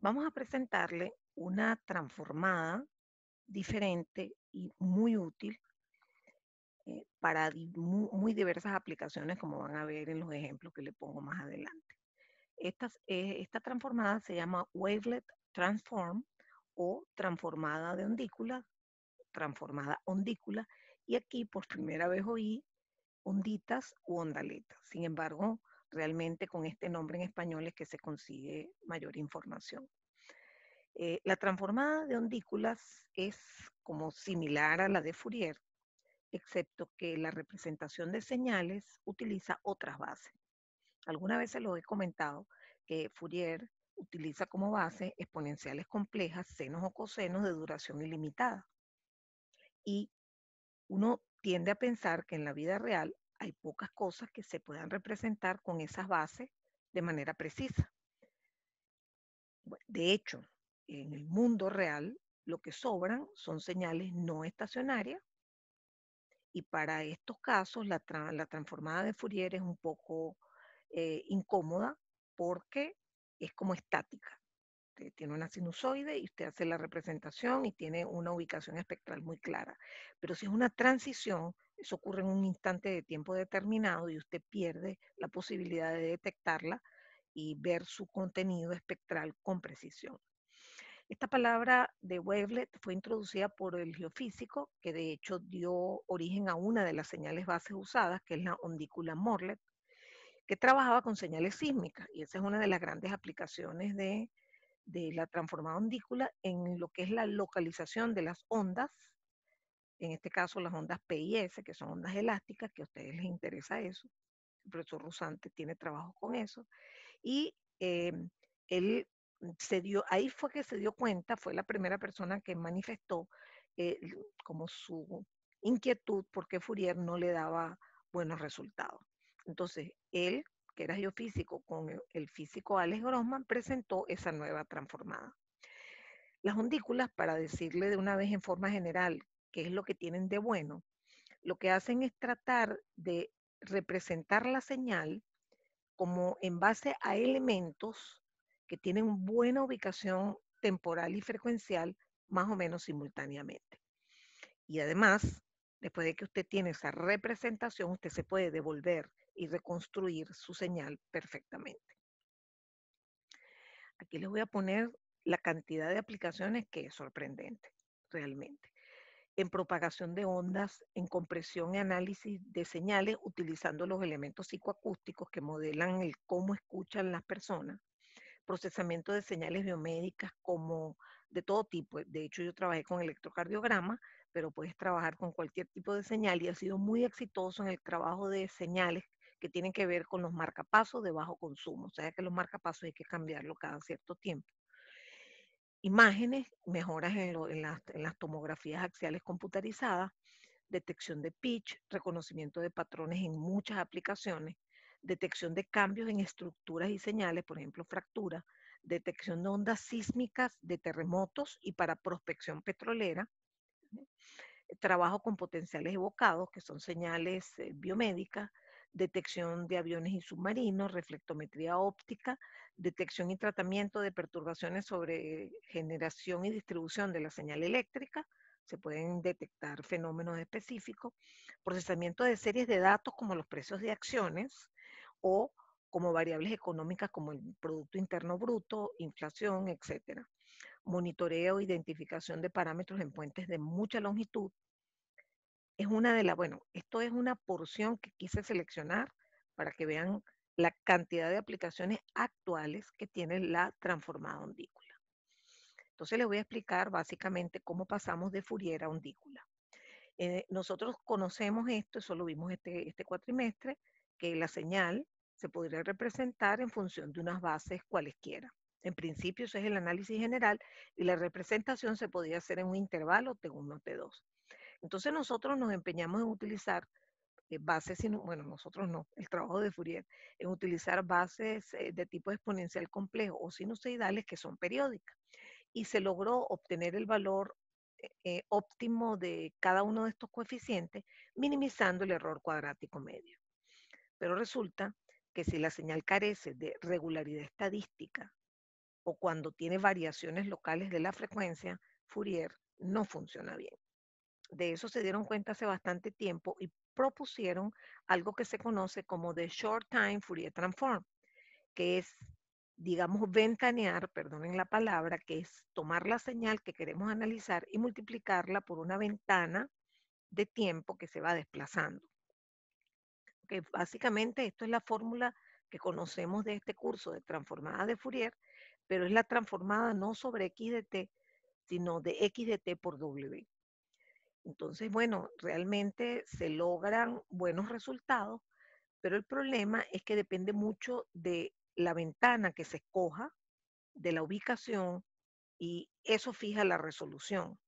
Vamos a presentarle una transformada diferente y muy útil eh, para muy, diversas aplicaciones, como van a ver en los ejemplos que le pongo más adelante. Esta, eh, esta transformada se llama Wavelet Transform o transformada de ondícula, transformada ondícula, y aquí por primera vez oí onditas u ondaletas. Sin embargo, realmente con este nombre en español es que se consigue mayor información. Eh, la transformada de ondículas es como similar a la de Fourier, excepto que la representación de señales utiliza otras bases. Alguna vez se lo he comentado que Fourier utiliza como base exponenciales complejas, senos o cosenos de duración ilimitada. Y uno tiende a pensar que en la vida real hay pocas cosas que se puedan representar con esas bases de manera precisa. De hecho, en el mundo real, lo que sobran son señales no estacionarias y para estos casos la, transformada de Fourier es un poco eh, incómoda porque es como estática. Este, tiene una sinusoide y usted hace la representación y tiene una ubicación espectral muy clara. Pero si es una transición, eso ocurre en un instante de tiempo determinado y usted pierde la posibilidad de detectarla y ver su contenido espectral con precisión. Esta palabra de wavelet fue introducida por el geofísico, que de hecho dio origen a una de las señales bases usadas, que es la ondícula Morlet, que trabajaba con señales sísmicas, y esa es una de las grandes aplicaciones de de la transformada ondícula en lo que es la localización de las ondas, en este caso las ondas P que son ondas elásticas, que a ustedes les interesa eso. El profesor Rusante tiene trabajo con eso. Y eh, él se dio, ahí fue que se dio cuenta, fue la primera persona que manifestó eh, como su inquietud porque Fourier no le daba buenos resultados. Entonces, él que era geofísico, con el físico Alex Grossman, presentó esa nueva transformada. Las ondículas, para decirle de una vez en forma general qué es lo que tienen de bueno, lo que hacen es tratar de representar la señal como en base a elementos que tienen buena ubicación temporal y frecuencial más o menos simultáneamente. Y además, después de que usted tiene esa representación, usted se puede devolver y reconstruir su señal perfectamente. Aquí les voy a poner la cantidad de aplicaciones que es sorprendente, realmente. En propagación de ondas, en compresión y análisis de señales utilizando los elementos psicoacústicos que modelan el cómo escuchan las personas, procesamiento de señales biomédicas como de todo tipo. De hecho, yo trabajé con electrocardiograma, pero puedes trabajar con cualquier tipo de señal y ha sido muy exitoso en el trabajo de señales que tienen que ver con los marcapasos de bajo consumo. O sea que los marcapasos hay que cambiarlo cada cierto tiempo. Imágenes, mejoras en, las, en las tomografías axiales computarizadas, detección de pitch, reconocimiento de patrones en muchas aplicaciones, detección de cambios en estructuras y señales, por ejemplo, fractura, detección de ondas sísmicas, de terremotos y para prospección petrolera, trabajo con potenciales evocados, que son señales eh, biomédicas, detección de aviones y submarinos, reflectometría óptica, detección y tratamiento de perturbaciones sobre generación y distribución de la señal eléctrica, se pueden detectar fenómenos específicos, procesamiento de series de datos como los precios de acciones o como variables económicas como el Producto Interno Bruto, inflación, etc. Monitoreo, identificación de parámetros en puentes de mucha longitud, es una de las, bueno, esto es una porción que quise seleccionar para que vean la cantidad de aplicaciones actuales que tiene la transformada ondícula. Entonces les voy a explicar básicamente cómo pasamos de Fourier a ondícula. Eh, nosotros conocemos esto, eso lo vimos este, este cuatrimestre, que la señal se podría representar en función de unas bases cualesquiera. En principio, eso es el análisis general y la representación se podría hacer en un intervalo T1, T2. Entonces nosotros nos empeñamos en utilizar eh, bases, bueno, nosotros no, el trabajo de Fourier, en utilizar bases eh, de tipo exponencial complejo o sinusoidales que son periódicas. Y se logró obtener el valor eh, óptimo de cada uno de estos coeficientes, minimizando el error cuadrático medio. Pero resulta que si la señal carece de regularidad estadística o cuando tiene variaciones locales de la frecuencia, Fourier no funciona bien de eso se dieron cuenta hace bastante tiempo y propusieron algo que se conoce como The Short Time Fourier Transform, que es, digamos, ventanear, perdonen la palabra, que es tomar la señal que queremos analizar y multiplicarla por una ventana de tiempo que se va desplazando. Que básicamente esto es la fórmula que conocemos de este curso de transformada de Fourier, pero es la transformada no sobre x de t, sino de x de t por w. Entonces, bueno, realmente se logran buenos resultados, pero el problema es que depende mucho de la ventana que se escoja, de la ubicación, y eso fija la resolución.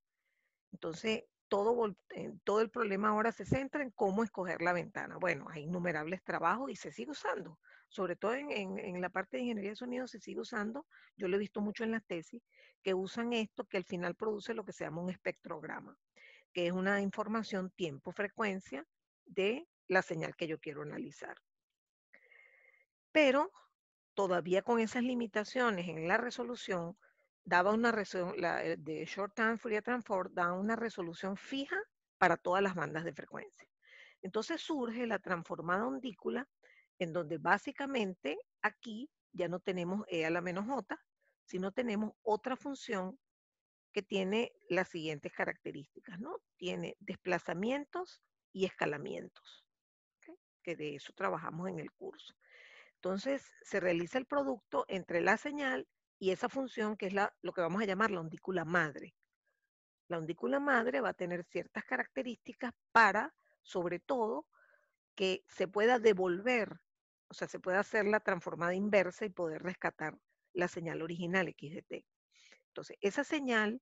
Entonces, todo, eh, el problema ahora se centra en cómo escoger la ventana. Bueno, hay innumerables trabajos y se sigue usando. Sobre todo en, en, la parte de ingeniería de sonido se sigue usando, yo lo he visto mucho en las tesis, que usan esto que al final produce lo que se llama un espectrograma que es una información tiempo-frecuencia de la señal que yo quiero analizar. Pero todavía con esas limitaciones en la resolución, daba una la, eh, de short time Fourier transform da una resolución fija para todas las bandas de frecuencia. Entonces surge la transformada ondícula en donde básicamente aquí ya no tenemos E a la menos J, sino tenemos otra función que tiene las siguientes características, ¿no? Tiene desplazamientos y escalamientos, que de eso trabajamos en el curso. Entonces, se realiza el producto entre la señal y esa función que es la, lo que vamos a llamar la ondícula madre. La ondícula madre va a tener ciertas características para, sobre todo, que se pueda devolver, o sea, se pueda hacer la transformada inversa y poder rescatar la señal original XDT. Entonces, esa señal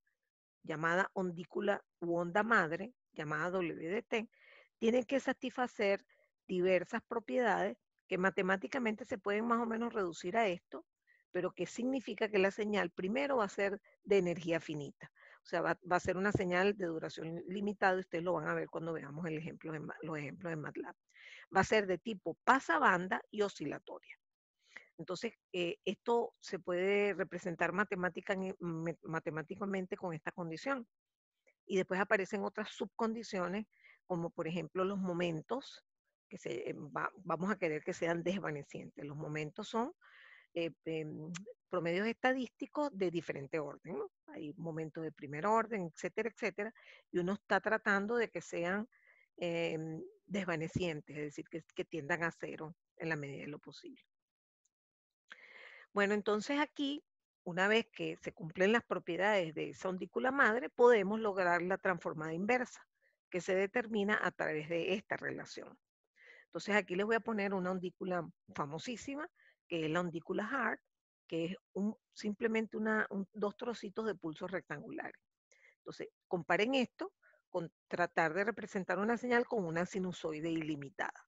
llamada ondícula u onda madre, llamada WDT, tiene que satisfacer diversas propiedades que matemáticamente se pueden más o menos reducir a esto, pero que significa que la señal primero va a ser de energía finita. O sea, va, a ser una señal de duración limitada, ustedes lo van a ver cuando veamos el ejemplo en los ejemplos de MATLAB. Va a ser de tipo pasabanda y oscilatoria. Entonces, eh, esto se puede representar matemáticamente con esta condición. Y después aparecen otras subcondiciones, como por ejemplo los momentos, que eh, vamos a querer que sean desvanecientes. Los momentos son eh, em, promedios estadísticos de diferente orden. Hay momentos de primer orden, etcétera, etcétera. Y uno está tratando de que sean em, desvanecientes, es decir, que tiendan a cero en la medida de lo posible. Bueno, entonces aquí, una vez que se cumplen las propiedades de esa ondícula madre, podemos lograr la transformada inversa, que se determina a través de esta relación. Entonces aquí les voy a poner una ondícula famosísima, que es la ondícula Hart, que es simplemente dos trocitos de pulsos rectangulares. Entonces, comparen esto con tratar de representar una señal con una sinusoide ilimitada.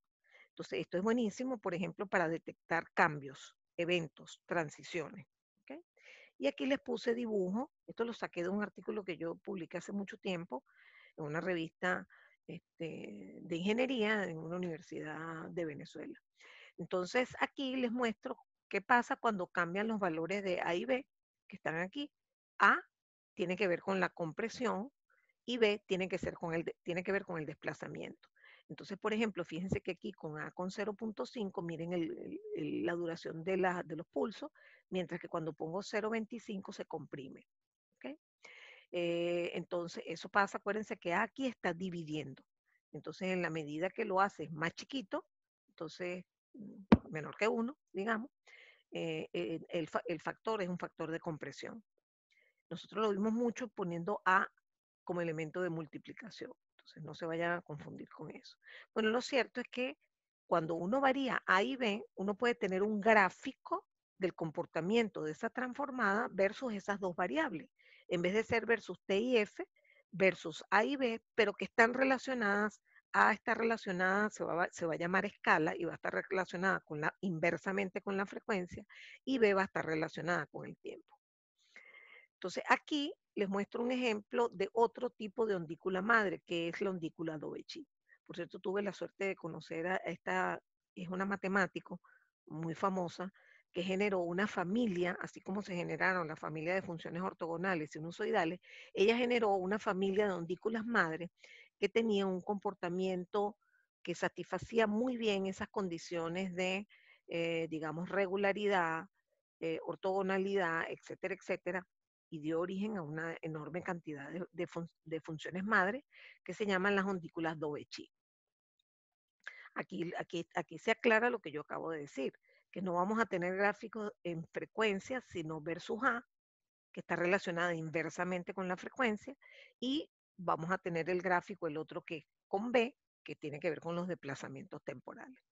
Entonces, esto es buenísimo, por ejemplo, para detectar cambios eventos, transiciones. Y aquí les puse dibujo, esto lo saqué de un artículo que yo publiqué hace mucho tiempo en una revista este, de ingeniería en una universidad de Venezuela. Entonces aquí les muestro qué pasa cuando cambian los valores de A y B que están aquí. A tiene que ver con la compresión y B tiene que, ser con tiene que ver con el desplazamiento. Entonces, por ejemplo, fíjense que aquí con A con 0.5, miren la duración de, los pulsos, mientras que cuando pongo 0.25 se comprime. Eh, entonces, eso pasa, acuérdense que A aquí está dividiendo. Entonces, en la medida que lo haces más chiquito, entonces mm, menor que 1, digamos, eh, eh, el factor es un factor de compresión. Nosotros lo vimos mucho poniendo A como elemento de multiplicación no se vayan a confundir con eso. Bueno, lo cierto es que cuando uno varía A y B, uno puede tener un gráfico del comportamiento de esa transformada versus esas dos variables, en vez de ser versus T y F, versus A y B, pero que están relacionadas, A está relacionada, se va, se va a llamar escala y va a estar relacionada con la, inversamente con la frecuencia, y B va a estar relacionada con el tiempo. Entonces, aquí les muestro un ejemplo de otro tipo de ondícula madre, que es la ondícula dovechi. Por cierto, tuve la suerte de conocer a esta, es una matemática muy famosa, que generó una familia, así como se generaron la familia de funciones ortogonales y unusoidales, ella generó una familia de ondículas madre que tenía un comportamiento que satisfacía muy bien esas condiciones de, eh, digamos, regularidad, eh, ortogonalidad, etcétera, etcétera, y dio origen a una enorme cantidad de, funciones madre que se llaman las ondículas Dovechi. Aquí, aquí, aquí se aclara lo que yo acabo de decir, que no vamos a tener gráficos en frecuencia, sino versus A, que está relacionada inversamente con la frecuencia, y vamos a tener el gráfico, el otro que con B, que tiene que ver con los desplazamientos temporales.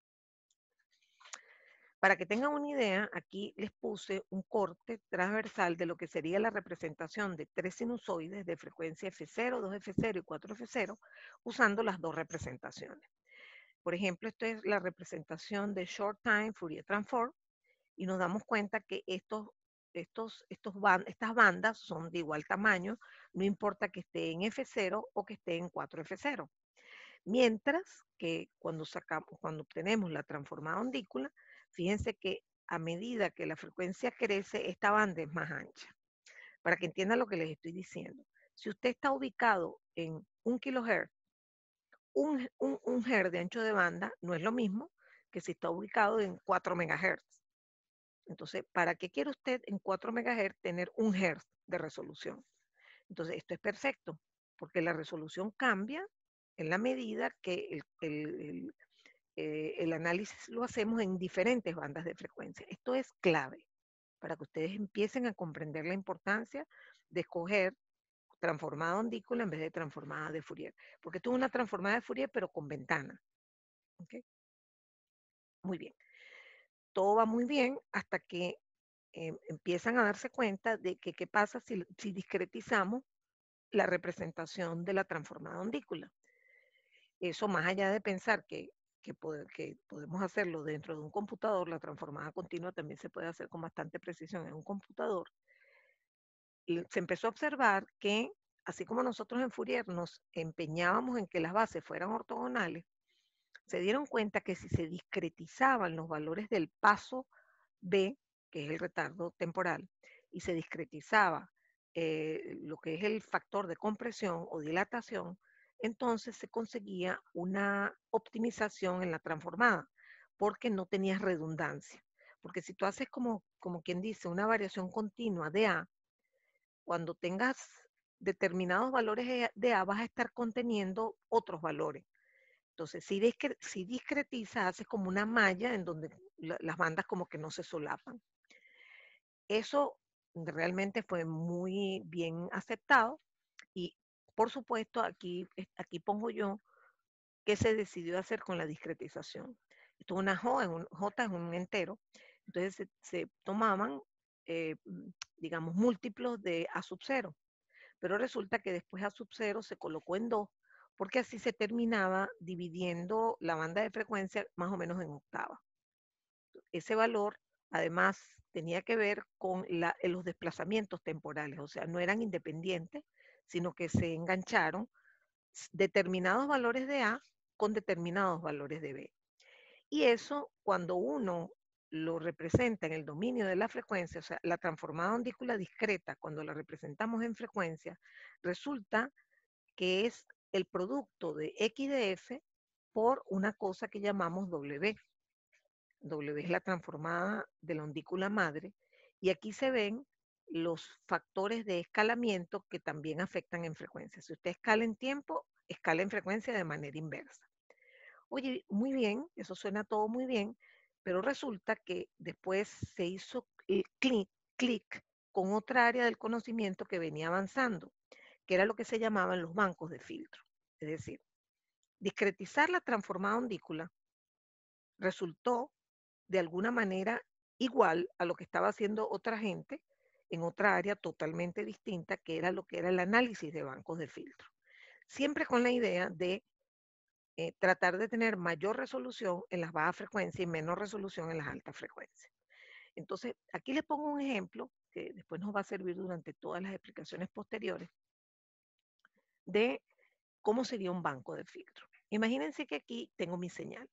Para que tengan una idea, aquí les puse un corte transversal de lo que sería la representación de tres sinusoides de frecuencia F0, 2F0 y 4F0 usando las dos representaciones. Por ejemplo, esta es la representación de Short Time Fourier Transform y nos damos cuenta que estos, estos, estos estas bandas son de igual tamaño, no importa que esté en F0 o que esté en 4F0. Mientras que cuando, sacamos, cuando obtenemos la transformada ondícula, Fíjense que a medida que la frecuencia crece, esta banda es más ancha. Para que entiendan lo que les estoy diciendo. Si usted está ubicado en un kilohertz, un, un, un hertz de ancho de banda no es lo mismo que si está ubicado en 4 megahertz. Entonces, ¿para qué quiere usted en 4 megahertz tener un hertz de resolución? Entonces, esto es perfecto, porque la resolución cambia en la medida que el, eh, el análisis lo hacemos en diferentes bandas de frecuencia. Esto es clave para que ustedes empiecen a comprender la importancia de escoger transformada ondícula en vez de transformada de Fourier. Porque tú una transformada de Fourier, pero con ventana. Muy bien. Todo va muy bien hasta que eh, empiezan a darse cuenta de que qué pasa si, si discretizamos la representación de la transformada ondícula. Eso más allá de pensar que que, podemos hacerlo dentro de un computador, la transformada continua también se puede hacer con bastante precisión en un computador, se empezó a observar que, así como nosotros en Fourier nos empeñábamos en que las bases fueran ortogonales, se dieron cuenta que si se discretizaban los valores del paso B, que es el retardo temporal, y se discretizaba eh, lo que es el factor de compresión o dilatación, entonces se conseguía una optimización en la transformada, porque no tenías redundancia. Porque si tú haces como, como quien dice, una variación continua de A, cuando tengas determinados valores de A vas a estar conteniendo otros valores. Entonces, si, si discretizas, haces como una malla en donde las bandas como que no se solapan. Eso realmente fue muy bien aceptado y por supuesto, aquí, aquí pongo yo qué se decidió hacer con la discretización. Esto es una J, un, J es un entero. Entonces se, tomaban, eh, mm, digamos, múltiplos de A sub 0. Pero resulta que después A sub 0 se colocó en 2, porque así se terminaba dividiendo la banda de frecuencia más o menos en octava. Ese valor, además, tenía que ver con los desplazamientos temporales, o sea, no eran independientes, sino que se engancharon determinados valores de A con determinados valores de B. Y eso, cuando uno lo representa en el dominio de la frecuencia, o sea, la transformada ondícula discreta, cuando la representamos en frecuencia, resulta que es el producto de X de F por una cosa que llamamos W. W es la transformada de la ondícula madre, y aquí se ven los factores de escalamiento que también afectan en frecuencia. Si usted escala en tiempo, escala en frecuencia de manera inversa. Oye, muy bien, eso suena todo muy bien, pero resulta que después se hizo clic, clic con otra área del conocimiento que venía avanzando, que era lo que se llamaban los bancos de filtro. Es decir, discretizar la transformada ondícula resultó de alguna manera igual a lo que estaba haciendo otra gente, en otra área totalmente distinta, que era lo que era el análisis de bancos de filtro. Siempre con la idea de eh, tratar de tener mayor resolución en las bajas frecuencias y menor resolución en las altas frecuencias. Entonces, aquí les pongo un ejemplo que después nos va a servir durante todas las explicaciones posteriores de cómo sería un banco de filtro. Imagínense que aquí tengo mi señal.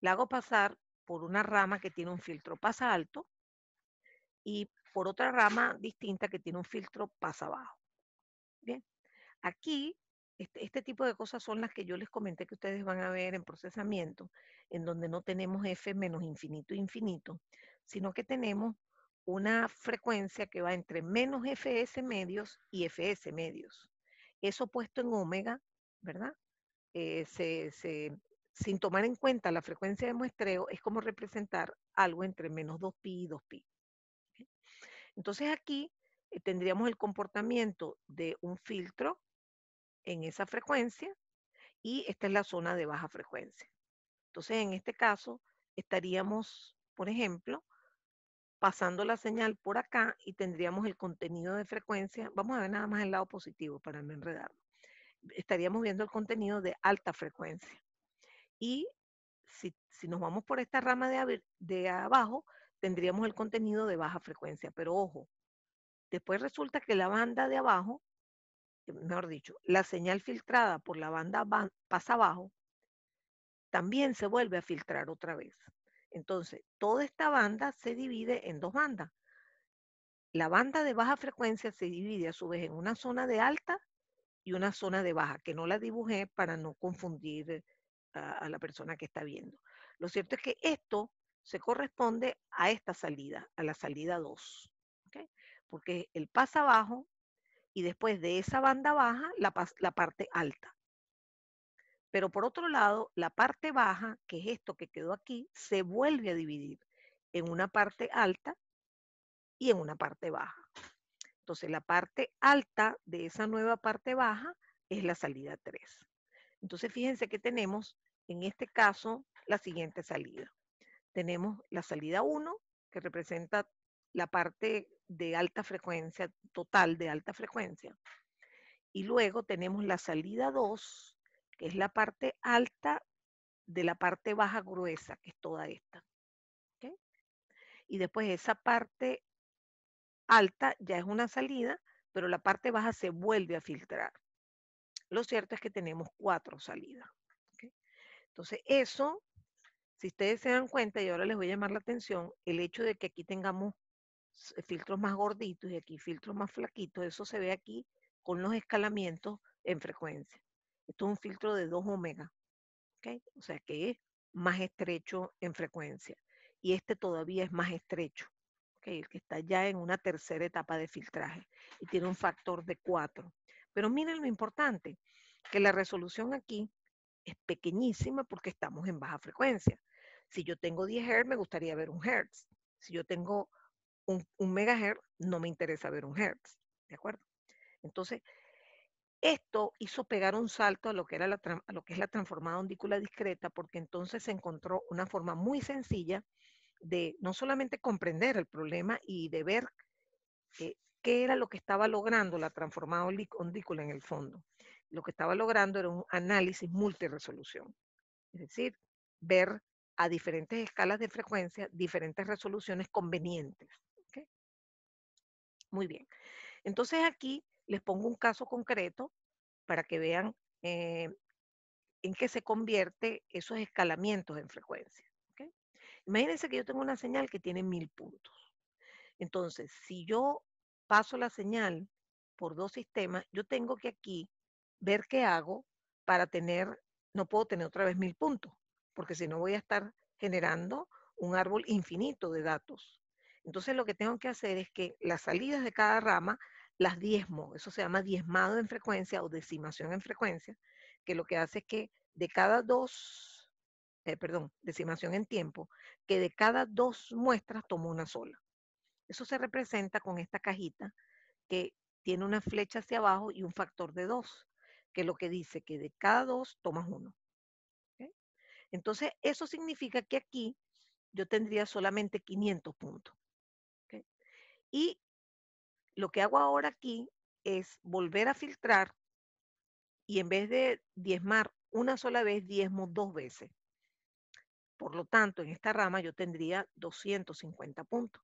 La hago pasar por una rama que tiene un filtro pasa alto y por otra rama distinta que tiene un filtro pasa abajo. Bien, aquí este, este, tipo de cosas son las que yo les comenté que ustedes van a ver en procesamiento, en donde no tenemos f menos infinito infinito, sino que tenemos una frecuencia que va entre menos fs medios y fs medios. Eso puesto en omega, ¿verdad? Eh, sin tomar en cuenta la frecuencia de muestreo, es como representar algo entre menos 2pi y 2pi. Entonces aquí eh, tendríamos el comportamiento de un filtro en esa frecuencia y esta es la zona de baja frecuencia. Entonces en este caso estaríamos, por ejemplo, pasando la señal por acá y tendríamos el contenido de frecuencia. Vamos a ver nada más el lado positivo para no enredarlo. Estaríamos viendo el contenido de alta frecuencia. Y si, si nos vamos por esta rama de, de abajo, tendríamos el contenido de baja frecuencia. Pero ojo, después resulta que la banda de abajo, eh, mejor dicho, la señal filtrada por la banda pasa abajo, también se vuelve a filtrar otra vez. Entonces, toda esta banda se divide en dos bandas. La banda de baja frecuencia se divide a su vez en una zona de alta y una zona de baja, que no la dibujé para no confundir eh, a, a la persona que está viendo. Lo cierto es que esto se corresponde a esta salida, a la salida 2. Porque el pasa abajo y después de esa banda baja, la, la parte alta. Pero por otro lado, la parte baja, que es esto que quedó aquí, se vuelve a dividir en una parte alta y en una parte baja. Entonces, la parte alta de esa nueva parte baja es la salida 3. Entonces, fíjense que tenemos en este caso la siguiente salida tenemos la salida 1, que representa la parte de alta frecuencia, total de alta frecuencia. Y luego tenemos la salida 2, que es la parte alta de la parte baja gruesa, que es toda esta. Y después esa parte alta ya es una salida, pero la parte baja se vuelve a filtrar. Lo cierto es que tenemos cuatro salidas. Entonces eso si ustedes se dan cuenta, y ahora les voy a llamar la atención, el hecho de que aquí tengamos filtros más gorditos y aquí filtros más flaquitos, eso se ve aquí con los escalamientos en frecuencia. Esto es un filtro de 2 omega, o sea que es más estrecho en frecuencia. Y este todavía es más estrecho, el que está ya en una tercera etapa de filtraje y tiene un factor de 4. Pero miren lo importante, que la resolución aquí es pequeñísima porque estamos en baja frecuencia. Si yo tengo 10 Hz, me gustaría ver un Hz. Si yo tengo un, megahertz, no me interesa ver un Hertz. ¿De acuerdo? Entonces, esto hizo pegar un salto a lo que, era lo que es la transformada ondícula discreta, porque entonces se encontró una forma muy sencilla de no solamente comprender el problema y de ver eh, qué era lo que estaba logrando la transformada ondícula en el fondo. Lo que estaba logrando era un análisis multiresolución, es decir, ver a diferentes escalas de frecuencia, diferentes resoluciones convenientes. ¿okay? Muy bien. Entonces aquí les pongo un caso concreto para que vean eh, en qué se convierte esos escalamientos en frecuencia. Imagínense que yo tengo una señal que tiene mil puntos. Entonces, si yo paso la señal por dos sistemas, yo tengo que aquí ver qué hago para tener, no puedo tener otra vez mil puntos porque si no voy a estar generando un árbol infinito de datos. Entonces lo que tengo que hacer es que las salidas de cada rama las diezmo, eso se llama diezmado en frecuencia o decimación en frecuencia, que lo que hace es que de cada dos, eh, perdón, decimación en tiempo, que de cada dos muestras tomo una sola. Eso se representa con esta cajita que tiene una flecha hacia abajo y un factor de dos, que lo que dice que de cada dos tomas uno. Entonces, eso significa que aquí yo tendría solamente 500 puntos. Y lo que hago ahora aquí es volver a filtrar y en vez de diezmar una sola vez, diezmo dos veces. Por lo tanto, en esta rama yo tendría 250 puntos.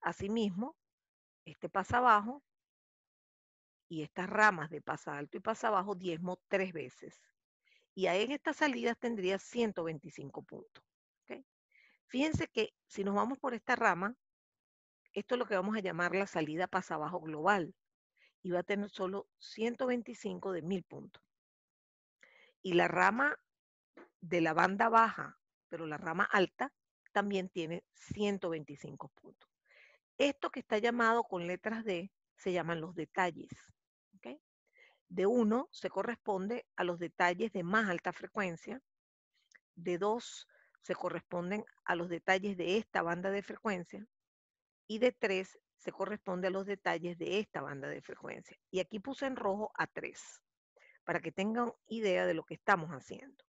Asimismo, este pasa abajo y estas ramas de pasa alto y pasa abajo diezmo tres veces y ahí en estas salidas tendría 125 puntos. Fíjense que si nos vamos por esta rama, esto es lo que vamos a llamar la salida pasa global y va a tener solo 125 de 1000 puntos. Y la rama de la banda baja, pero la rama alta, también tiene 125 puntos. Esto que está llamado con letras D se llaman los detalles de 1 se corresponde a los detalles de más alta frecuencia, de 2 se corresponden a los detalles de esta banda de frecuencia y de 3 se corresponde a los detalles de esta banda de frecuencia. Y aquí puse en rojo a 3 para que tengan idea de lo que estamos haciendo.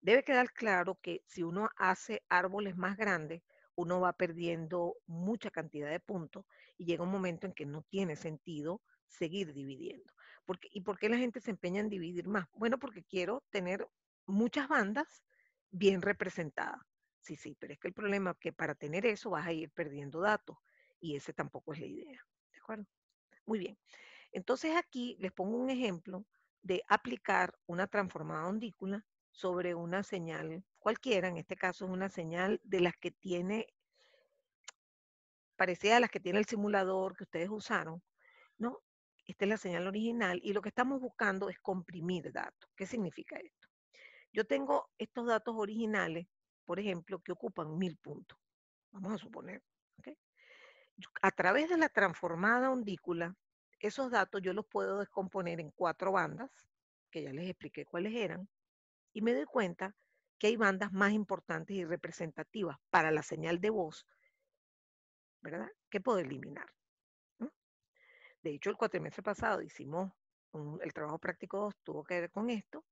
Debe quedar claro que si uno hace árboles más grandes, uno va perdiendo mucha cantidad de puntos y llega un momento en que no tiene sentido seguir dividiendo. ¿Y por qué la gente se empeña en dividir más? Bueno, porque quiero tener muchas bandas bien representadas. Sí, sí, pero es que el problema es que para tener eso vas a ir perdiendo datos y ese tampoco es la idea. ¿De acuerdo? Muy bien. Entonces aquí les pongo un ejemplo de aplicar una transformada ondícula sobre una señal cualquiera, en este caso es una señal de las que tiene, parecida a las que tiene el simulador que ustedes usaron, ¿no? Esta es la señal original y lo que estamos buscando es comprimir datos. ¿Qué significa esto? Yo tengo estos datos originales, por ejemplo, que ocupan mil puntos. Vamos a suponer. A través de la transformada ondícula, esos datos yo los puedo descomponer en cuatro bandas, que ya les expliqué cuáles eran, y me doy cuenta que hay bandas más importantes y representativas para la señal de voz, ¿verdad? Que puedo eliminar. De hecho, el cuatrimestre pasado hicimos el trabajo práctico 2, tuvo que ver con esto,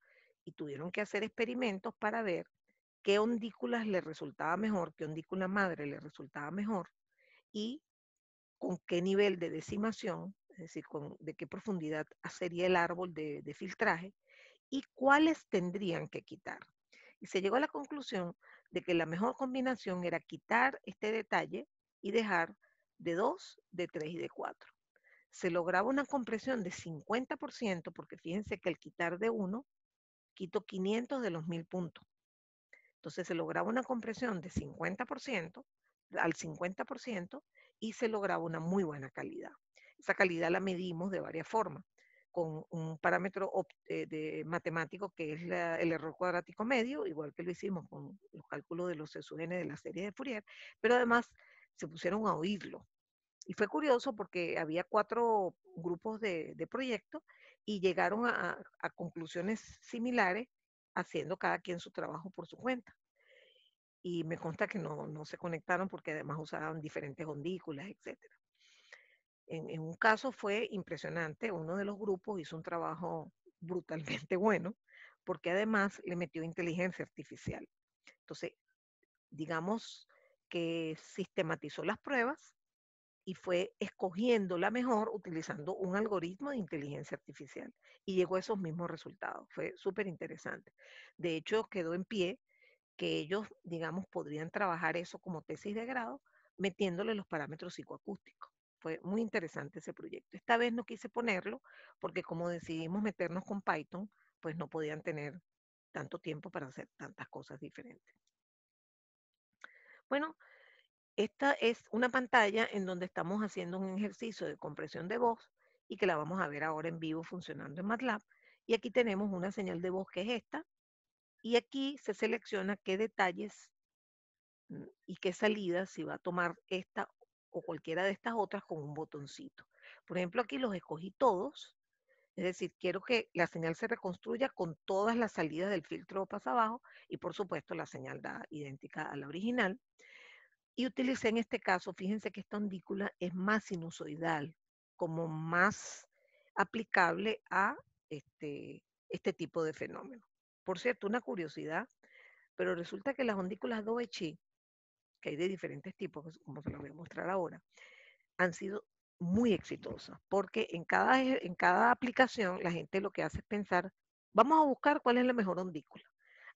y tuvieron que hacer experimentos para ver qué ondículas le resultaba mejor, qué ondícula madre le resultaba mejor, y con qué nivel de decimación, es decir, con, de qué profundidad sería el árbol de, de filtraje, y cuáles tendrían que quitar. Y se llegó a la conclusión de que la mejor combinación era quitar este detalle y dejar de 2, de 3 y de 4 se lograba una compresión de 50%, porque fíjense que al quitar de uno, quito 500 de los 1000 puntos. Entonces se lograba una compresión de 50%, al 50%, y se lograba una muy buena calidad. Esa calidad la medimos de varias formas, con un parámetro eh, de, matemático que es el error cuadrático medio, igual que lo hicimos con los cálculos de los SUN de la serie de Fourier, pero además se pusieron a oírlo, y fue curioso porque había cuatro grupos de, proyectos y llegaron a, conclusiones similares haciendo cada quien su trabajo por su cuenta. Y me consta que no, se conectaron porque además usaban diferentes ondículas, etc. En, en un caso fue impresionante, uno de los grupos hizo un trabajo brutalmente bueno porque además le metió inteligencia artificial. Entonces, digamos que sistematizó las pruebas y fue escogiendo la mejor utilizando un algoritmo de inteligencia artificial y llegó a esos mismos resultados. Fue súper interesante. De hecho, quedó en pie que ellos, digamos, podrían trabajar eso como tesis de grado metiéndole los parámetros psicoacústicos. Fue muy interesante ese proyecto. Esta vez no quise ponerlo porque como decidimos meternos con Python, pues no podían tener tanto tiempo para hacer tantas cosas diferentes. Bueno, esta es una pantalla en donde estamos haciendo un ejercicio de compresión de voz y que la vamos a ver ahora en vivo funcionando en MATLAB. Y aquí tenemos una señal de voz que es esta. Y aquí se selecciona qué detalles mm, y qué salidas si va a tomar esta o cualquiera de estas otras con un botoncito. Por ejemplo, aquí los escogí todos. Es decir, quiero que la señal se reconstruya con todas las salidas del filtro pasa abajo y por supuesto la señal da idéntica a la original. Y utilicé en este caso, fíjense que esta ondícula es más sinusoidal, como más aplicable a este, este tipo de fenómeno. Por cierto, una curiosidad, pero resulta que las ondículas chi que hay de diferentes tipos, pues, como se las voy a mostrar ahora, han sido muy exitosas, porque en cada, en cada aplicación la gente lo que hace es pensar, vamos a buscar cuál es la mejor ondícula.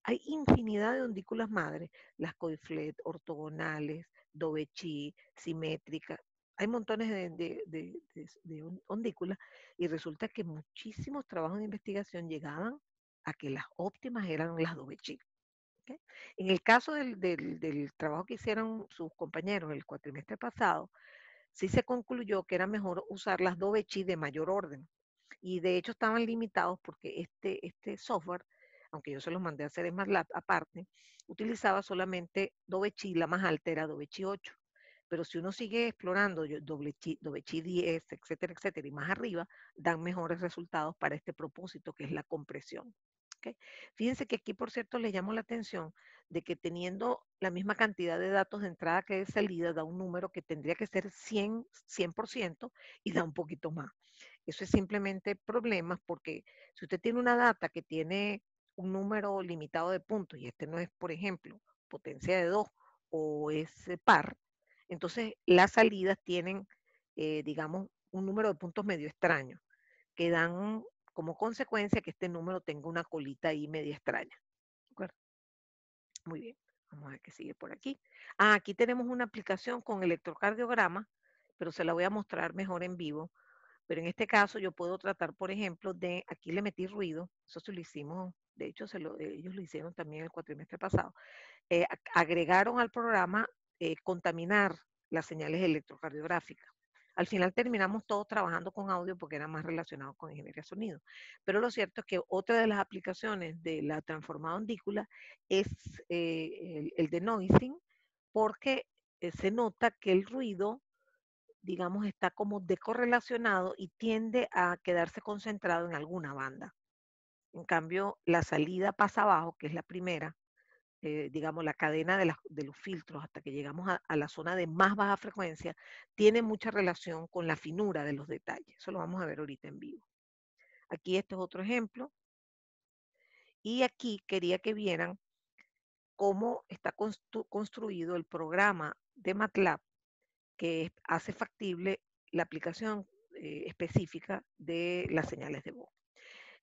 Hay infinidad de ondículas madres, las coiflet, ortogonales, chi simétricas. Hay montones de, ondículas y resulta que muchísimos trabajos de investigación llegaban a que las óptimas eran las dovechi. Chi. En el caso del, trabajo que hicieron sus compañeros el cuatrimestre pasado, sí se concluyó que era mejor usar las Chi de mayor orden. Y de hecho estaban limitados porque este, este software aunque yo se los mandé a hacer en MATLAB aparte, utilizaba solamente Dovechi, la más alta era Dovechi 8. Pero si uno sigue explorando Dovechi, 10, etcétera, etcétera, y más arriba, dan mejores resultados para este propósito que es la compresión. ¿Okay? Fíjense que aquí, por cierto, les llamo la atención de que teniendo la misma cantidad de datos de entrada que de salida, da un número que tendría que ser 100%, 100 y da un poquito más. Eso es simplemente problemas porque si usted tiene una data que tiene un número limitado de puntos y este no es, por ejemplo, potencia de 2 o es eh, par, entonces las salidas tienen, eh, digamos, un número de puntos medio extraño, que dan como consecuencia que este número tenga una colita ahí media extraña. Muy bien, vamos a ver qué sigue por aquí. Ah, aquí tenemos una aplicación con electrocardiograma, pero se la voy a mostrar mejor en vivo. Pero en este caso yo puedo tratar, por ejemplo, de, aquí le metí ruido, eso se lo hicimos de hecho eh, ellos lo hicieron también el cuatrimestre pasado, eh, agregaron al programa eh, contaminar las señales electrocardiográficas. Al final terminamos todos trabajando con audio porque era más relacionado con ingeniería de sonido. Pero lo cierto es que otra de las aplicaciones de la transformada ondícula es el, denoising de porque se nota que el ruido digamos, está como decorrelacionado y tiende a quedarse concentrado en alguna banda. En cambio, la salida pasa abajo, que es la primera, eh, digamos, la cadena de, los filtros hasta que llegamos a, la zona de más baja frecuencia, tiene mucha relación con la finura de los detalles. Eso lo vamos a ver ahorita en vivo. Aquí este es otro ejemplo. Y aquí quería que vieran cómo está construido el programa de MATLAB que hace factible la aplicación eh, específica de las señales de voz.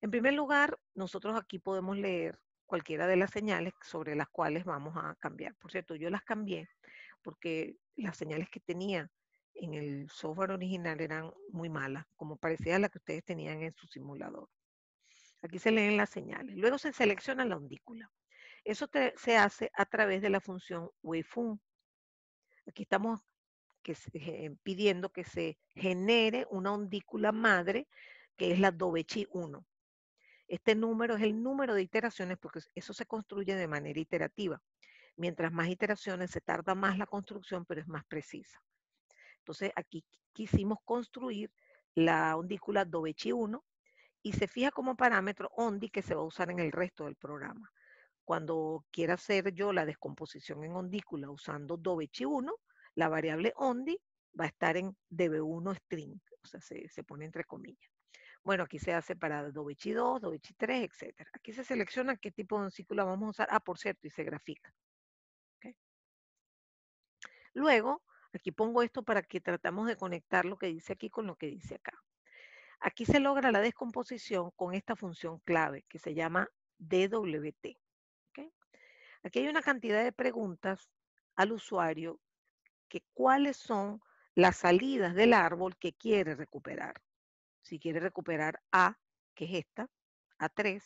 En primer lugar, nosotros aquí podemos leer cualquiera de las señales sobre las cuales vamos a cambiar. Por cierto, yo las cambié porque las señales que tenía en el software original eran muy malas, como parecía la que ustedes tenían en su simulador. Aquí se leen las señales. Luego se selecciona la ondícula. Eso se hace a través de la función wavefun. Aquí estamos eh, pidiendo que se genere una ondícula madre, que es la dovechi 1. Este número es el número de iteraciones porque eso se construye de manera iterativa. Mientras más iteraciones, se tarda más la construcción, pero es más precisa. Entonces, aquí quisimos construir la ondícula Dovechi 1 y se fija como parámetro ondi que se va a usar en el resto del programa. Cuando quiera hacer yo la descomposición en ondícula usando Dovechi 1, la variable ondi va a estar en db1 string, o sea, se pone entre comillas. Bueno, aquí se hace para Dovechi 2, Dovechi 3, etc. Aquí se selecciona qué tipo de oncícula vamos a usar. Ah, por cierto, y se grafica. Luego, aquí pongo esto para que tratamos de conectar lo que dice aquí con lo que dice acá. Aquí se logra la descomposición con esta función clave que se llama DWT. Aquí hay una cantidad de preguntas al usuario que cuáles son las salidas del árbol que quiere recuperar si quiere recuperar A, que es esta, A3,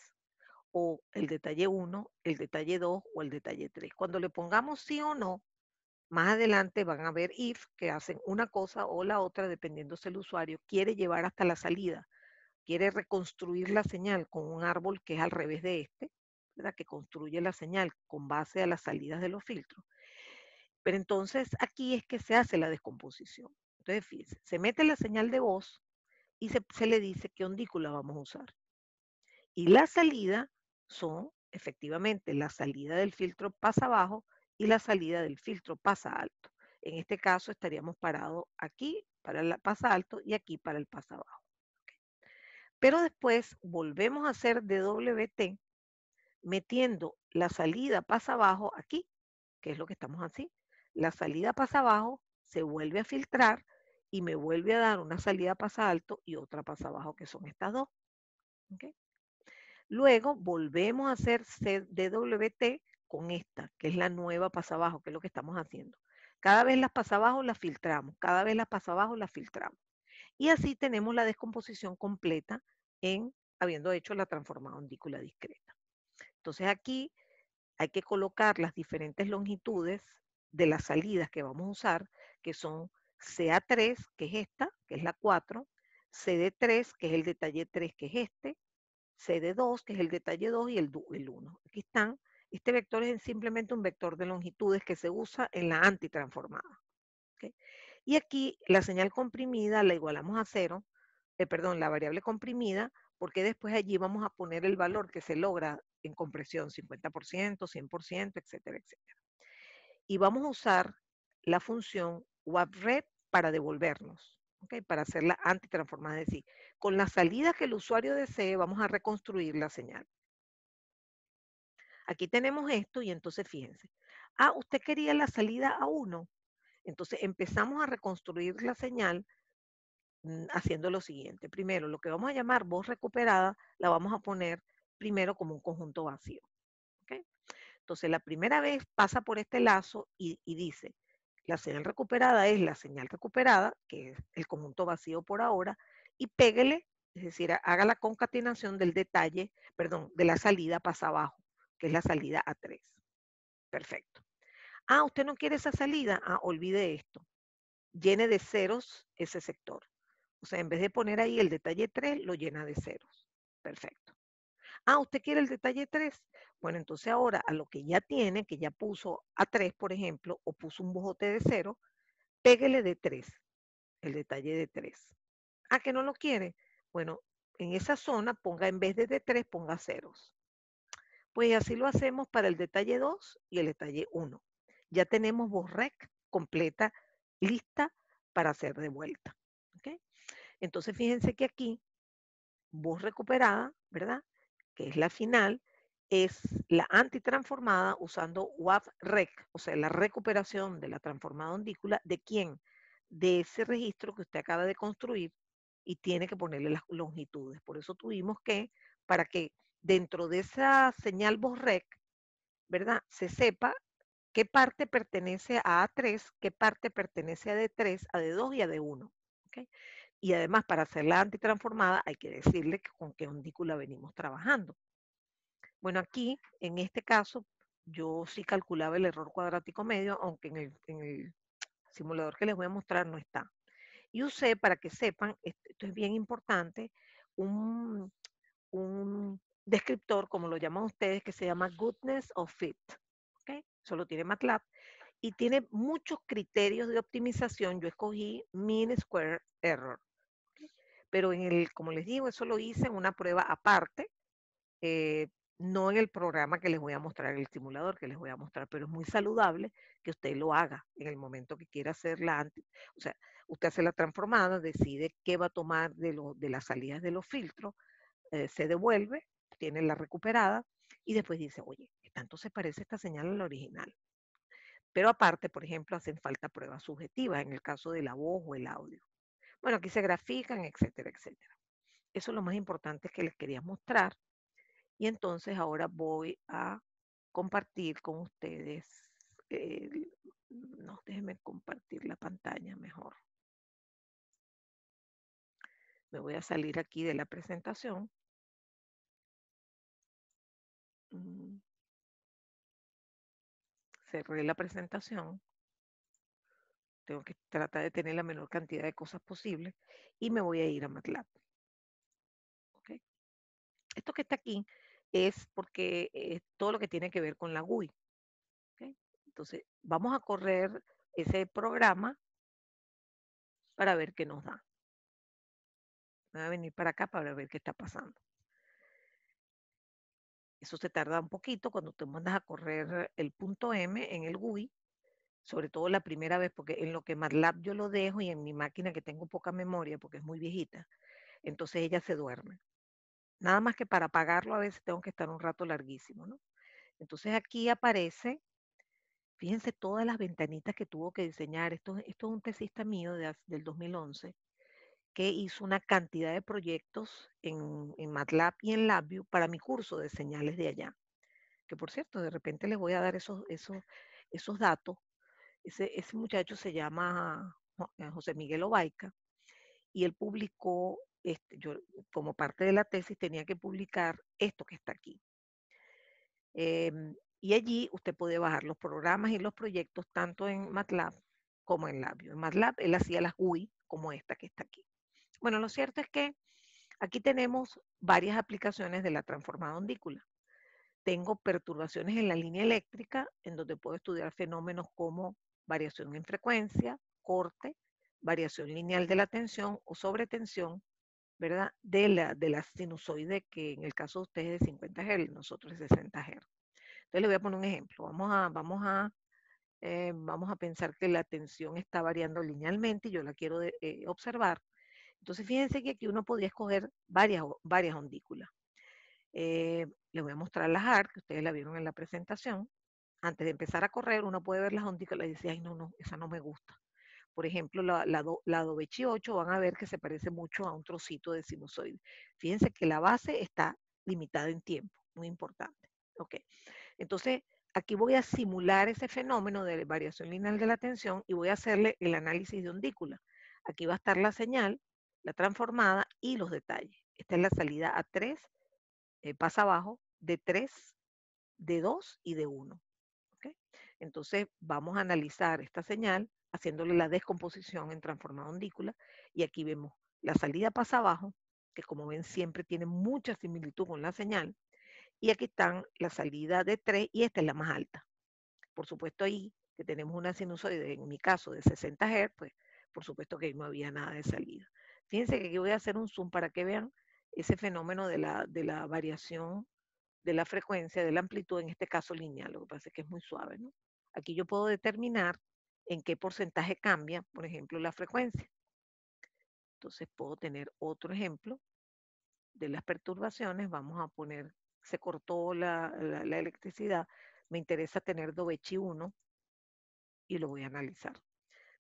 o el detalle 1, el detalle 2 o el detalle 3. Cuando le pongamos sí o no, más adelante van a ver if que hacen una cosa o la otra dependiendo si el usuario quiere llevar hasta la salida, quiere reconstruir la señal con un árbol que es al revés de este, que construye la señal con base a las salidas de los filtros. Pero entonces aquí es que se hace la descomposición. Entonces, fíjense, se mete la señal de voz, y se, le dice qué ondícula vamos a usar. Y la salida son efectivamente la salida del filtro pasa abajo y la salida del filtro pasa alto. En este caso estaríamos parados aquí para el pasa alto y aquí para el pasa abajo. Pero después volvemos a hacer DWT metiendo la salida pasa abajo aquí, que es lo que estamos haciendo, La salida pasa abajo, se vuelve a filtrar, y me vuelve a dar una salida pasa alto y otra pasa abajo, que son estas dos. Luego volvemos a hacer DWT con esta, que es la nueva pasa abajo, que es lo que estamos haciendo. Cada vez las pasa abajo las filtramos, cada vez las pasa abajo las filtramos. Y así tenemos la descomposición completa en habiendo hecho la transformada ondícula discreta. Entonces aquí hay que colocar las diferentes longitudes de las salidas que vamos a usar, que son CA3, que es esta, que es la 4, CD3, que es el detalle 3, que es este, CD2, que es el detalle 2 y el, 1. Aquí están. Este vector es simplemente un vector de longitudes que se usa en la antitransformada. Y aquí la señal comprimida la igualamos a cero, eh, perdón, la variable comprimida, porque después allí vamos a poner el valor que se logra en compresión, 50%, 100%, etcétera, etcétera. Y vamos a usar la función WAPRED para devolvernos, ¿okay? para hacerla antitransformada. Es decir, con la salida que el usuario desee, vamos a reconstruir la señal. Aquí tenemos esto y entonces fíjense. Ah, usted quería la salida a 1. Entonces empezamos a reconstruir la señal mm, haciendo lo siguiente. Primero, lo que vamos a llamar voz recuperada, la vamos a poner primero como un conjunto vacío. ¿okay? Entonces, la primera vez pasa por este lazo y dice, la señal recuperada es la señal recuperada, que es el conjunto vacío por ahora, y péguele, es decir, haga la concatenación del detalle, perdón, de la salida pasa abajo, que es la salida A3. Perfecto. Ah, usted no quiere esa salida. Ah, olvide esto. Llene de ceros ese sector. O sea, en vez de poner ahí el detalle 3, lo llena de ceros. Perfecto. Ah, usted quiere el detalle 3. Bueno, entonces ahora a lo que ya tiene, que ya puso a 3, por ejemplo, o puso un bojote de 0, péguele de 3, el detalle de 3. Ah, que no lo quiere. Bueno, en esa zona ponga en vez de de 3, ponga ceros. Pues así lo hacemos para el detalle 2 y el detalle 1. Ya tenemos rec completa, lista para hacer de vuelta. Entonces fíjense que aquí, voz recuperada, ¿verdad? que es la final, es la antitransformada usando wap rec o sea, la recuperación de la transformada ondícula, ¿de quién? De ese registro que usted acaba de construir y tiene que ponerle las longitudes. Por eso tuvimos que, para que dentro de esa señal VOS-REC, ¿verdad? Se sepa qué parte pertenece a A3, qué parte pertenece a D3, a D2 y a D1 y además para hacerla antitransformada hay que decirle con qué ondícula venimos trabajando. Bueno, aquí, en este caso, yo sí calculaba el error cuadrático medio, aunque en el, simulador que les voy a mostrar no está. Y usé, para que sepan, esto es bien importante, un, descriptor, como lo llaman ustedes, que se llama Goodness of Fit. ¿okay? Solo tiene MATLAB y tiene muchos criterios de optimización. Yo escogí Mean Square Error pero en el, como les digo, eso lo hice en una prueba aparte, eh, no en el programa que les voy a mostrar, el simulador que les voy a mostrar, pero es muy saludable que usted lo haga en el momento que quiera hacerla antes. O sea, usted hace la transformada, decide qué va a tomar de, de las salidas de los filtros, eh, se devuelve, tiene la recuperada y después dice, oye, tanto se parece esta señal a la original? Pero aparte, por ejemplo, hacen falta pruebas subjetivas en el caso de la voz o el audio. Bueno, aquí se grafican, etcétera, etcétera. Eso es lo más importante que les quería mostrar. Y entonces ahora voy a compartir con ustedes. no, déjenme compartir la pantalla mejor. Me voy a salir aquí de la presentación. Mm. Cerré la presentación tengo que tratar de tener la menor cantidad de cosas posible y me voy a ir a MATLAB. Esto que está aquí es porque es eh, todo lo que tiene que ver con la GUI. Entonces, vamos a correr ese programa para ver qué nos da. voy a venir para acá para ver qué está pasando. Eso se tarda un poquito cuando te mandas a correr el punto M en el GUI sobre todo la primera vez, porque en lo que MATLAB yo lo dejo y en mi máquina que tengo poca memoria, porque es muy viejita, entonces ella se duerme. Nada más que para apagarlo a veces tengo que estar un rato larguísimo, ¿no? Entonces aquí aparece, fíjense todas las ventanitas que tuvo que diseñar. Esto, esto es un tesista mío del 2011 que hizo una cantidad de proyectos en, MATLAB y en LabVIEW para mi curso de señales de allá. Que por cierto, de repente les voy a dar esos, esos, esos datos ese, ese muchacho se llama eh, José Miguel Obaica y él publicó, este, yo como parte de la tesis tenía que publicar esto que está aquí. Em, y allí usted puede bajar los programas y los proyectos tanto en MATLAB como en Labio. En MATLAB él hacía las UI como esta que está aquí. Bueno, lo cierto es que aquí tenemos varias aplicaciones de la transformada ondícula. Tengo perturbaciones en la línea eléctrica, en donde puedo estudiar fenómenos como variación en frecuencia, corte, variación lineal de la tensión o sobretensión, ¿verdad? De la, de la sinusoide que en el caso de ustedes es de 50 Hz, nosotros es 60 Hz. Entonces le voy a poner un ejemplo. Vamos a, vamos a, eh, vamos a pensar que la tensión está variando linealmente y yo la quiero eh, observar. Entonces fíjense que aquí uno podría escoger varias, varias ondículas. Eh, le voy a mostrar las ARC, que ustedes la vieron en la presentación antes de empezar a correr, uno puede ver las ondículas y decir, ay, no, no, esa no me gusta. Por ejemplo, la, la, 8 van a ver que se parece mucho a un trocito de sinusoide. Fíjense que la base está limitada en tiempo, muy importante. Ok, entonces aquí voy a simular ese fenómeno de variación lineal de la tensión y voy a hacerle el análisis de ondícula. Aquí va a estar la señal, la transformada y los detalles. Esta es la salida a 3, eh, pasa abajo, de 3, de 2 y de 1. Entonces vamos a analizar esta señal haciéndole la descomposición en transformada ondícula y aquí vemos la salida pasa abajo, que como ven siempre tiene mucha similitud con la señal, y aquí están la salida de 3 y esta es la más alta. Por supuesto ahí que tenemos una sinusoide, en mi caso de 60 Hz, pues por supuesto que no había nada de salida. Fíjense que aquí voy a hacer un zoom para que vean ese fenómeno de la, de la variación de la frecuencia, de la amplitud, en este caso lineal, lo que pasa es que es muy suave, ¿no? Aquí yo puedo determinar en qué porcentaje cambia, por ejemplo, la frecuencia. Entonces puedo tener otro ejemplo de las perturbaciones. Vamos a poner, se cortó la, electricidad, me interesa tener Dovechi 1 y lo voy a analizar.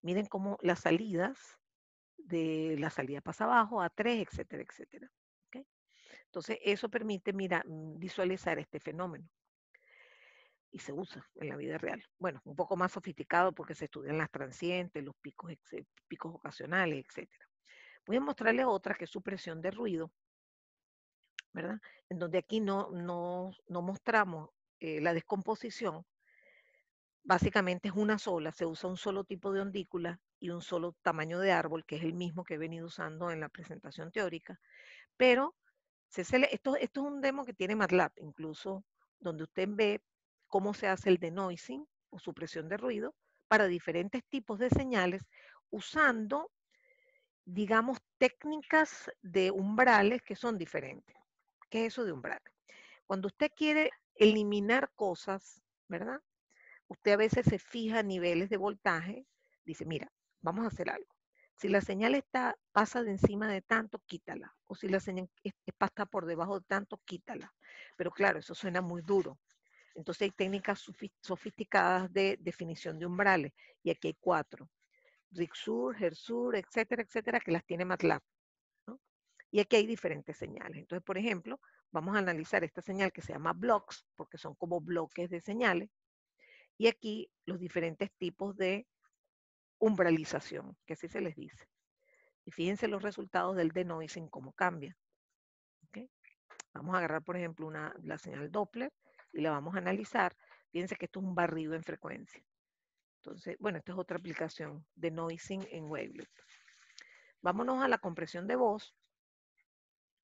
Miren cómo las salidas de la salida pasa abajo, A3, etcétera, etcétera. Entonces, eso permite mira, mm, visualizar este fenómeno. Y se usa en la vida real. Bueno, un poco más sofisticado porque se estudian las transientes, los picos, picos ocasionales, etc. Voy a mostrarles otra que es supresión de ruido, ¿verdad? En donde aquí no, no, no mostramos eh, la descomposición. Básicamente es una sola, se usa un solo tipo de ondícula y un solo tamaño de árbol, que es el mismo que he venido usando en la presentación teórica, pero esto, es un demo que tiene MATLAB incluso, donde usted ve cómo se hace el denoising o supresión de ruido para diferentes tipos de señales usando, digamos, técnicas de umbrales que son diferentes. ¿Qué es eso de umbral? Cuando usted quiere eliminar cosas, ¿verdad? Usted a veces se fija niveles de voltaje, dice, mira, vamos a hacer algo. Si la señal está, pasa de encima de tanto, quítala. O si la señal pasa por debajo de tanto, quítala. Pero claro, eso suena muy duro. Entonces hay técnicas sofisticadas de definición de umbrales. Y aquí hay cuatro. Rixur, Gersur, etcétera, etcétera, que las tiene MATLAB. Y aquí hay diferentes señales. Entonces, por ejemplo, vamos a analizar esta señal que se llama blocks, porque son como bloques de señales. Y aquí los diferentes tipos de umbralización, que así se les dice. Y fíjense los resultados del denoising, cómo cambia. Vamos a agarrar, por ejemplo, una, la señal Doppler y la vamos a analizar. Fíjense que esto es un barrido en frecuencia. Entonces, bueno, esta es otra aplicación de noising en Wavelet. Vámonos a la compresión de voz,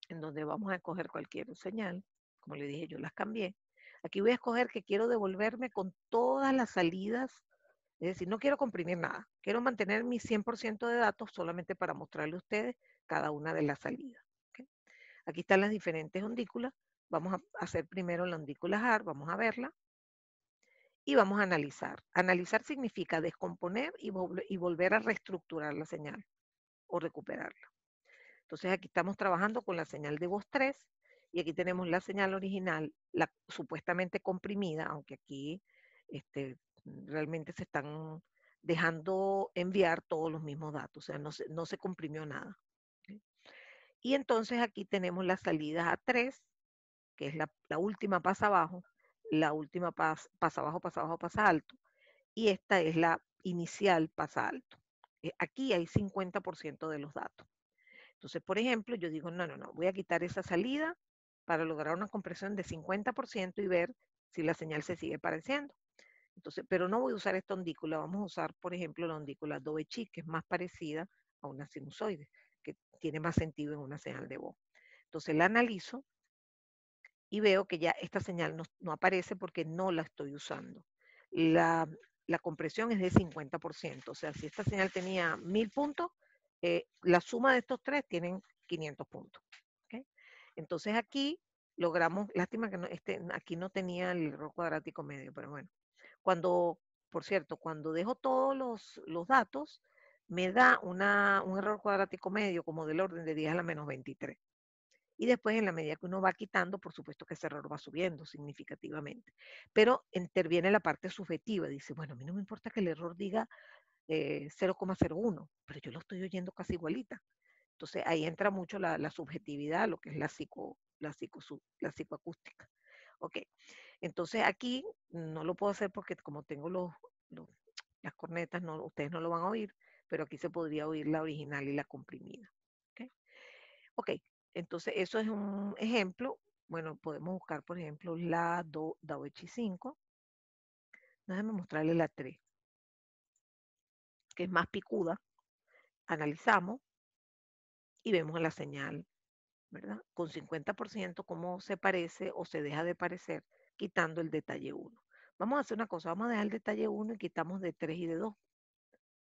en donde vamos a escoger cualquier señal. Como le dije, yo las cambié. Aquí voy a escoger que quiero devolverme con todas las salidas es decir, no quiero comprimir nada, quiero mantener mi 100% de datos solamente para mostrarle a ustedes cada una de las salidas. Aquí están las diferentes ondículas. Vamos a hacer primero la ondícula JAR, vamos a verla. Y vamos a analizar. Analizar significa descomponer y, volver a reestructurar la señal o recuperarla. Entonces aquí estamos trabajando con la señal de voz 3 y aquí tenemos la señal original, la supuestamente comprimida, aunque aquí este, realmente se están dejando enviar todos los mismos datos, o sea, no se, comprimió nada. Y entonces aquí tenemos la salida a 3, que es la, última pasa abajo, la última pasa abajo, pasa abajo, pasa alto, y esta es la inicial pasa alto. Eh, aquí hay 50% de los datos. Entonces, por ejemplo, yo digo, no, no, no, voy a quitar esa salida para lograr una compresión de 50% y ver si la señal se sigue pareciendo pero no voy a usar esta ondícula, vamos a usar, por ejemplo, la ondícula Dove Chi, que es más parecida a una sinusoide, que tiene más sentido en una señal de voz. Entonces la analizo y veo que ya esta señal no, aparece porque no la estoy usando. La, compresión es de 50%, o sea, si esta señal tenía 1000 puntos, eh, la suma de estos tres tienen 500 puntos. Entonces aquí logramos, lástima que este, aquí no tenía el error cuadrático medio, pero bueno, cuando, por cierto, cuando dejo todos los, los datos, me da una, un error cuadrático medio como del orden de 10 a la menos 23. Y después, en la medida que uno va quitando, por supuesto que ese error va subiendo significativamente. Pero interviene la parte subjetiva. Dice, bueno, a mí no me importa que el error diga 0,01, eh, pero yo lo estoy oyendo casi igualita. Entonces ahí entra mucho la, subjetividad, lo que es la, psico, la psicoacústica. Ok, entonces aquí no lo puedo hacer porque como tengo los, las cornetas, ustedes no lo van a oír, pero aquí se podría oír la original y la comprimida. Ok, entonces eso es un ejemplo. Bueno, podemos buscar, por ejemplo, la do, 5. Déjenme mostrarle la 3, que es más picuda. Analizamos y vemos la señal ¿verdad? Con 50% cómo se parece o se deja de parecer quitando el detalle 1. Vamos a hacer una cosa, vamos a dejar el detalle 1 y quitamos de 3 y de 2.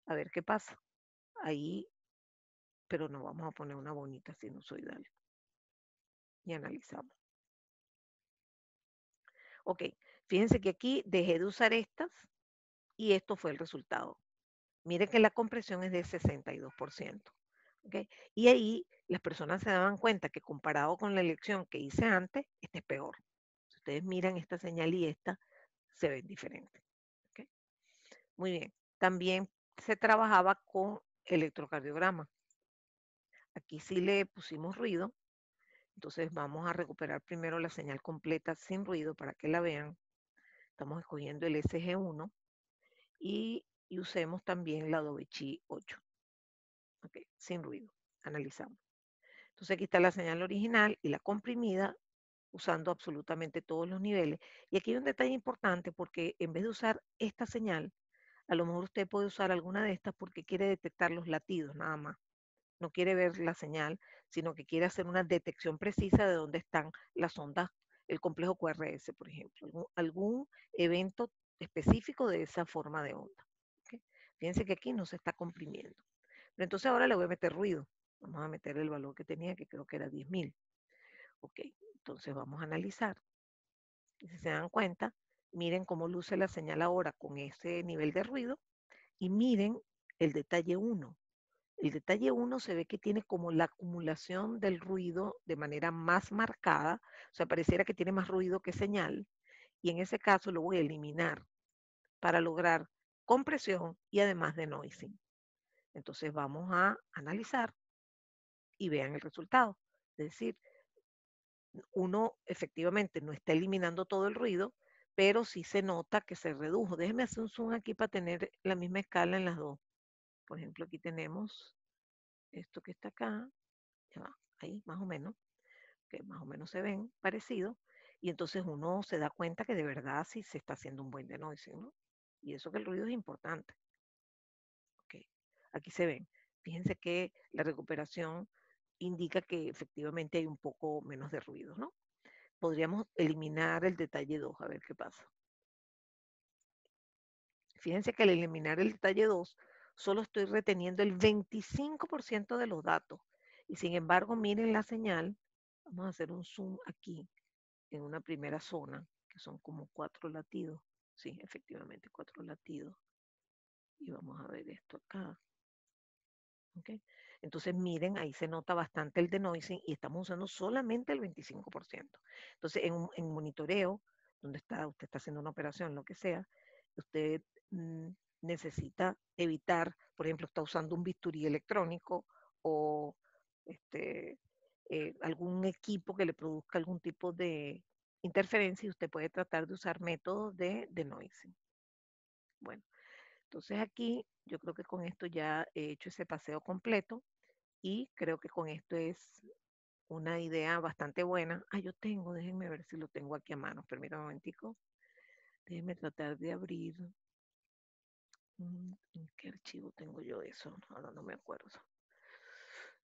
A ver qué pasa. Ahí, pero no vamos a poner una bonita sinusoidal. Y analizamos. Ok, fíjense que aquí dejé de usar estas y esto fue el resultado. Miren que la compresión es de 62%. ¿okay? Y ahí las personas se daban cuenta que comparado con la elección que hice antes, este es peor. Si ustedes miran esta señal y esta, se ven diferentes. Muy bien. También se trabajaba con electrocardiograma. Aquí sí le pusimos ruido. Entonces vamos a recuperar primero la señal completa sin ruido para que la vean. Estamos escogiendo el SG1 y, usemos también la Dobechi 8. sin ruido. Analizamos. Entonces aquí está la señal original y la comprimida usando absolutamente todos los niveles. Y aquí hay un detalle importante porque en vez de usar esta señal, a lo mejor usted puede usar alguna de estas porque quiere detectar los latidos nada más. No quiere ver la señal, sino que quiere hacer una detección precisa de dónde están las ondas, el complejo QRS, por ejemplo, algún, evento específico de esa forma de onda. Fíjense que aquí no se está comprimiendo. Pero entonces ahora le voy a meter ruido. Vamos a meter el valor que tenía, que creo que era 10.000. Ok, entonces vamos a analizar. si se dan cuenta, miren cómo luce la señal ahora con ese nivel de ruido y miren el detalle 1. El detalle 1 se ve que tiene como la acumulación del ruido de manera más marcada, o sea, pareciera que tiene más ruido que señal, y en ese caso lo voy a eliminar para lograr compresión y además de noising. Entonces vamos a analizar y vean el resultado. Es decir, uno efectivamente no está eliminando todo el ruido, pero sí se nota que se redujo. Déjenme hacer un zoom aquí para tener la misma escala en las dos. Por ejemplo, aquí tenemos esto que está acá, ahí más o menos, que más o menos se ven parecidos, y entonces uno se da cuenta que de verdad sí se está haciendo un buen denoising, ¿no? Y eso que el ruido es importante. Okay. Aquí se ven. Fíjense que la recuperación indica que efectivamente hay un poco menos de ruido, ¿no? Podríamos eliminar el detalle 2, a ver qué pasa. Fíjense que al eliminar el detalle 2, solo estoy reteniendo el 25% de los datos. Y sin embargo, miren la señal. Vamos a hacer un zoom aquí, en una primera zona, que son como cuatro latidos. Sí, efectivamente, cuatro latidos. Y vamos a ver esto acá. Entonces, miren, ahí se nota bastante el denoising y estamos usando solamente el 25%. Entonces, en, monitoreo, donde está, usted está haciendo una operación, lo que sea, usted mm, necesita evitar, por ejemplo, está usando un bisturí electrónico o este, eh, algún equipo que le produzca algún tipo de interferencia y usted puede tratar de usar métodos de denoising. Bueno, entonces aquí yo creo que con esto ya he hecho ese paseo completo y creo que con esto es una idea bastante buena. Ah, yo tengo, déjenme ver si lo tengo aquí a mano, permítanme un momentico. Déjenme tratar de abrir. Mm, ¿En qué archivo tengo yo eso? Ahora no me acuerdo.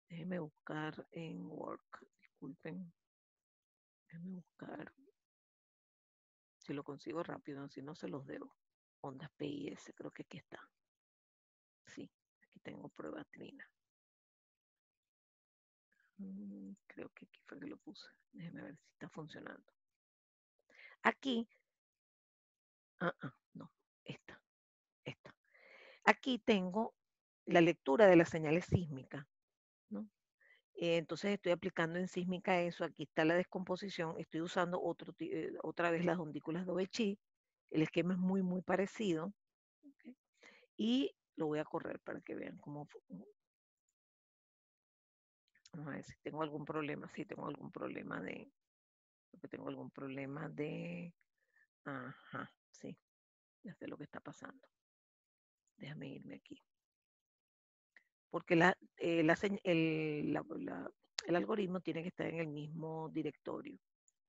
Déjenme buscar en Work, disculpen. Déjenme buscar. Si lo consigo rápido, si no se los debo ondas PIS, creo que aquí está. Sí, aquí tengo prueba trina. Mm, creo que aquí fue que lo puse. Déjeme ver si está funcionando. Aquí, Ah, ah, no, esta, esta. Aquí tengo la lectura de las señales sísmicas, ¿no? Eh, entonces estoy aplicando en sísmica eso, aquí está la descomposición, estoy usando otro, eh, otra vez las ondículas de Ovechi, el esquema es muy, muy parecido. Y lo voy a correr para que vean cómo... Vamos a ver si tengo algún problema, si tengo algún problema de... que tengo algún problema de... Ajá, sí, ya sé lo que está pasando. Déjame irme aquí. Porque la, eh, el, el algoritmo tiene que estar en el mismo directorio.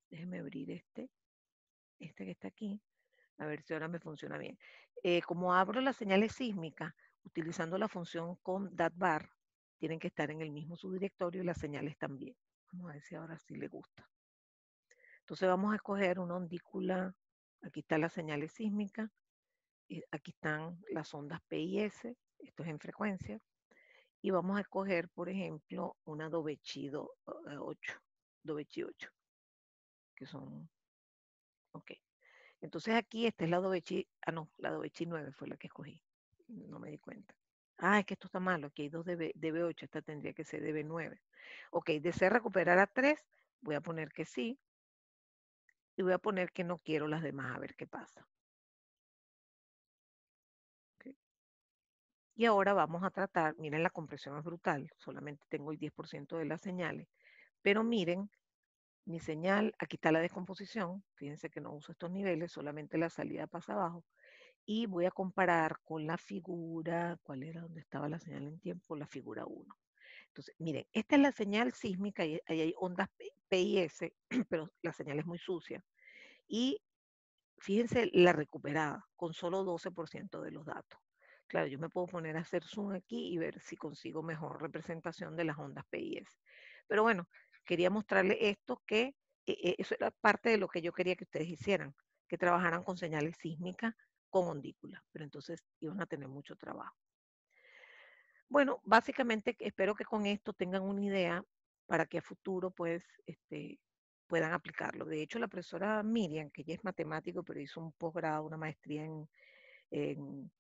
Déjenme abrir este, este que está aquí. A ver si ahora me funciona bien. Eh, como abro las señales sísmicas, utilizando la función con datbar, tienen que estar en el mismo subdirectorio y las señales también. Vamos a ver si ahora sí le gusta. Entonces vamos a escoger una ondícula. Aquí están las señales sísmicas. Eh, aquí están las ondas P y S. Esto es en frecuencia. Y vamos a escoger, por ejemplo, una Dovechi 8. Eh, Dovechi 8. Que son... Ok. Entonces aquí este es la Dovechi, ah no, la Dovechi 9 fue la que escogí, no me di cuenta. Ah, es que esto está malo, aquí hay dos de, B, 8 esta tendría que ser de B9. Ok, ¿desea recuperar a 3? Voy a poner que sí. Y voy a poner que no quiero las demás, a ver qué pasa. Y ahora vamos a tratar, miren la compresión es brutal, solamente tengo el 10% de las señales, pero miren mi señal, aquí está la descomposición, fíjense que no uso estos niveles, solamente la salida pasa abajo, y voy a comparar con la figura, ¿cuál era donde estaba la señal en tiempo? La figura 1. Entonces, miren, esta es la señal sísmica, y ahí hay ondas P pero la señal es muy sucia. Y fíjense la recuperada, con solo 12% de los datos. Claro, yo me puedo poner a hacer zoom aquí y ver si consigo mejor representación de las ondas PIS. Pero bueno, quería mostrarles esto que eh, eso era parte de lo que yo quería que ustedes hicieran, que trabajaran con señales sísmicas con ondículas, pero entonces iban a tener mucho trabajo. Bueno, básicamente espero que con esto tengan una idea para que a futuro pues este, puedan aplicarlo. De hecho, la profesora Miriam, que ella es matemático, pero hizo un posgrado, una maestría en,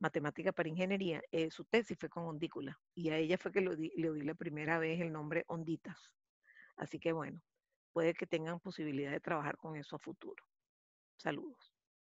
matemática para ingeniería, eh, su tesis fue con ondículas y a ella fue que le di, le di la primera vez el nombre onditas. Así que bueno, puede que tengan posibilidad de trabajar con eso a futuro. Saludos.